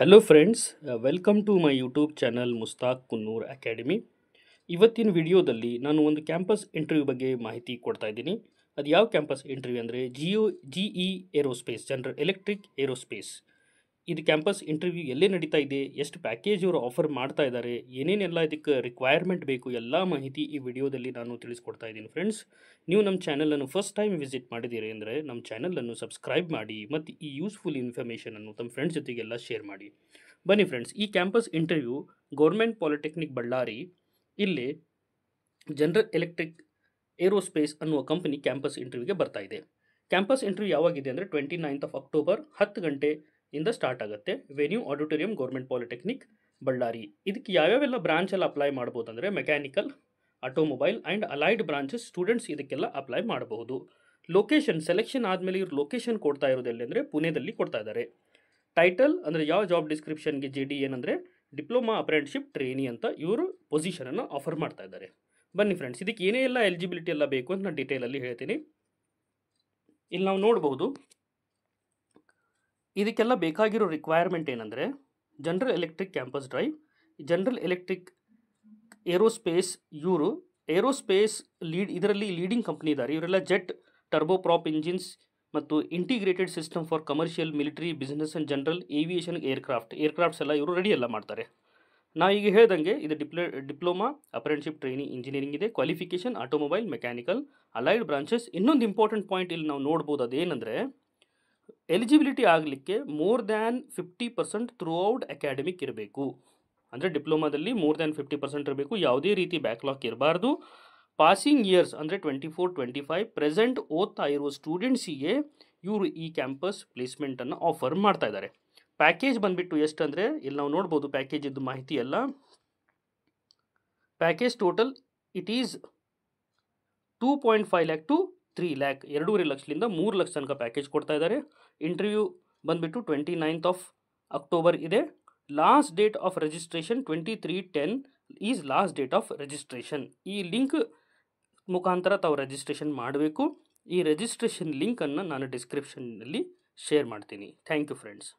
hello friends welcome to my YouTube channel Mushtaq Kunnur academy ಇವತ್ತಿನ ವಿಡಿಯೋದಲ್ಲಿ ನಾನು ಒಂದು ಕ್ಯಾಂಪಸ್ ಇಂಟರ್ವ್ಯೂ ಬಗ್ಗೆ ಮಾಹಿತಿ ಕೊಡ್ತಾ ಇದ್ದೀನಿ ಅದು ಯಾವ ಕ್ಯಾಂಪಸ್ ಇಂಟರ್ವ್ಯೂ ಅಂದರೆ ಜಿಯೋ G E aerospace general electric aerospace ಇದು ಕ್ಯಾಂಪಸ್ ಇಂಟರ್ವ್ಯೂ ಎಲ್ಲೇ ನಡೀತಾ ಇದೆ ಎಷ್ಟು ಪ್ಯಾಕೇಜ್ ಅವರು ಆಫರ್ ಮಾಡ್ತಾ ಇದ್ದಾರೆ ಏನೇನೆಲ್ಲ ಇದಕ್ಕೆ ರಿಕ್ವೈರ್ಮೆಂಟ್ ಬೇಕು ಎಲ್ಲ ಮಾಹಿತಿ ಈ ವಿಡಿಯೋದಲ್ಲಿ ನಾನು ತಿಳಿಸ್ಕೊಡ್ತಾ ಇದ್ದೀನಿ ಫ್ರೆಂಡ್ಸ್ ನೀವು ನಮ್ಮ ಚಾನಲನ್ನು ಫಸ್ಟ್ ಟೈಮ್ ವಿಸಿಟ್ ಮಾಡಿದ್ದೀರಿ ಅಂದರೆ ನಮ್ಮ ಚಾನಲನ್ನು ಸಬ್ಸ್ಕ್ರೈಬ್ ಮಾಡಿ ಮತ್ತು ಈ ಯೂಸ್ಫುಲ್ ಇನ್ಫಾರ್ಮೇಷನನ್ನು ತಮ್ಮ ಫ್ರೆಂಡ್ಸ್ ಜೊತೆಗೆಲ್ಲ ಶೇರ್ ಮಾಡಿ ಬನ್ನಿ ಫ್ರೆಂಡ್ಸ್ ಈ campus interview government polytechnic Ballari ಇಲ್ಲಿ ಜನರಲ್ ಎಲೆಕ್ಟ್ರಿಕ್ ಏರೋಸ್ಪೇಸ್ ಅನ್ನುವ ಕಂಪನಿ ಕ್ಯಾಂಪಸ್ ಇಂಟರ್ವ್ಯೂಗೆ ಬರ್ತಾ ಇದೆ ಕ್ಯಾಂಪಸ್ ಇಂಟರ್ವ್ಯೂ ಯಾವಾಗಿದೆ ಅಂದರೆ ಟ್ವೆಂಟಿ ನೈನ್ತ್ ಆಫ್ ಅಕ್ಟೋಬರ್ ಹತ್ತು ಗಂಟೆ ಇಂದ ಸ್ಟಾರ್ಟ್ ಆಗುತ್ತೆ venue auditorium government polytechnic Ballari ಇದಕ್ಕೆ ಯಾವ್ಯಾವೆಲ್ಲ ಬ್ರಾಂಚಲ್ಲಿ ಅಪ್ಲೈ ಮಾಡ್ಬೋದು ಅಂದರೆ mechanical automobile and allied branches students ಇದಕ್ಕೆಲ್ಲ ಅಪ್ಲೈ ಮಾಡಬಹುದು ಲೊಕೇಶನ್ ಸೆಲೆಕ್ಷನ್ ಆದಮೇಲೆ ಇವ್ರು ಲೊಕೇಶನ್ ಕೊಡ್ತಾ ಇರೋದೆಲ್ಲ ಅಂದರೆ ಪುಣೆದಲ್ಲಿ ಕೊಡ್ತಾ ಇದ್ದಾರೆ ಟೈಟಲ್ ಅಂದರೆ ಯಾವ ಜಾಬ್ ಡಿಸ್ಕ್ರಿಪ್ಷನ್ಗೆ ಜೆ ಡಿ ಏನಂದರೆ ಡಿಪ್ಲೊಮಾ ಅಪ್ರೆಂಟಿಶಿಪ್ ಟ್ರೈನಿ ಅಂತ ಇವರು ಪೊಸಿಷನನ್ನು ಆಫರ್ ಮಾಡ್ತಾ ಇದ್ದಾರೆ ಬನ್ನಿ ಫ್ರೆಂಡ್ಸ್ ಇದಕ್ಕೆ ಏನೇ ಎಲ್ಲ ಎಲಿಜಿಬಿಲಿಟಿ ಎಲ್ಲ ಬೇಕು ಅಂತ ನಾನು ಡೀಟೇಲಲ್ಲಿ ಹೇಳ್ತೀನಿ ಇಲ್ಲಿ ನಾವು ನೋಡಬಹುದು ಇದಕ್ಕೆಲ್ಲ ಬೇಕಾಗಿರೋ ರಿಕ್ವೈರ್ಮೆಂಟ್ ಏನಂದರೆ general electric campus drive general electric aerospace ಇವರು ಏರೋಸ್ಪೇಸ್ ಲೀಡ್ ಇದರಲ್ಲಿ ಲೀಡಿಂಗ್ ಕಂಪ್ನಿ ಇದ್ದಾರೆ ಇವರೆಲ್ಲ ಜೆಟ್ ಟರ್ಬೋಪ್ರಾಪ್ ಇಂಜಿನ್ಸ್ ಮತ್ತು integrated system for commercial military business and general aviation aircraft aircrafts ಎಲ್ಲ ಇವರು ರೆಡಿ ಎಲ್ಲ ಮಾಡ್ತಾರೆ ನಾವು ಈಗ ಹೇಳ್ದಂಗೆ ಇದು diplo diploma apprenticeship training engineering ಇದೆ qualification automobile mechanical allied branches ಇನ್ನೊಂದು ಇಂಪಾರ್ಟೆಂಟ್ ಪಾಯಿಂಟ್ ಇಲ್ಲಿ ನಾವು ನೋಡ್ಬೋದು ಅದೇನೆಂದರೆ ಎಲಿಜಿಬಿಲಿಟಿ ಆಗಲಿಕ್ಕೆ more than fifty percent throughout academic ಇರಬೇಕು ಅಂದರೆ ಡಿಪ್ಲೊಮಾದಲ್ಲಿ ಮೋರ್ ದ್ಯಾನ್ ಫಿಫ್ಟಿ ಪರ್ಸೆಂಟ್ ಇರಬೇಕು ಯಾವುದೇ ರೀತಿ ಬ್ಯಾಕ್ಲಾಕ್ ಇರಬಾರ್ದು ಪಾಸಿಂಗ್ ಇಯರ್ಸ್ ಅಂದರೆ twenty four twenty five present ಓದ್ತಾ ಇರುವ ಸ್ಟೂಡೆಂಟ್ಸಿಗೆ ಇವರು ಈ ಕ್ಯಾಂಪಸ್ ಪ್ಲೇಸ್ಮೆಂಟನ್ನು ಆಫರ್ ಮಾಡ್ತಾ ಇದ್ದಾರೆ ಪ್ಯಾಕೇಜ್ ಬಂದುಬಿಟ್ಟು ಎಷ್ಟು ಅಂದರೆ ಇಲ್ಲಿ ನಾವು ನೋಡ್ಬೋದು ಪ್ಯಾಕೇಜಿದ್ದು ಮಾಹಿತಿ ಎಲ್ಲ package total it is two point five lakh to three lakh ಎರಡೂವರೆ ಲಕ್ಷದಿಂದ ಮೂರು ಲಕ್ಷ ತನಕ ಪ್ಯಾಕೇಜ್ ಕೊಡ್ತಾ ಇದ್ದಾರೆ ಇಂಟರ್ವ್ಯೂ ಬಂದುಬಿಟ್ಟು ಟ್ವೆಂಟಿ ನೈನ್ತ್ ಆಫ್ ಅಕ್ಟೋಬರ್ ಇದೆ last date of registration twenty three ten is last date of registration ಈ ಲಿಂಕ್ ಮುಖಾಂತರ ತಾವು ರಿಜಿಸ್ಟ್ರೇಷನ್ ಮಾಡಬೇಕು ಈ ರಿಜಿಸ್ಟ್ರೇಷನ್ ಲಿಂಕನ್ನು ನಾನು ಡಿಸ್ಕ್ರಿಪ್ಷನ್ನಲ್ಲಿ ಶೇರ್ ಮಾಡ್ತೀನಿ ಥ್ಯಾಂಕ್ ಯು ಫ್ರೆಂಡ್ಸ್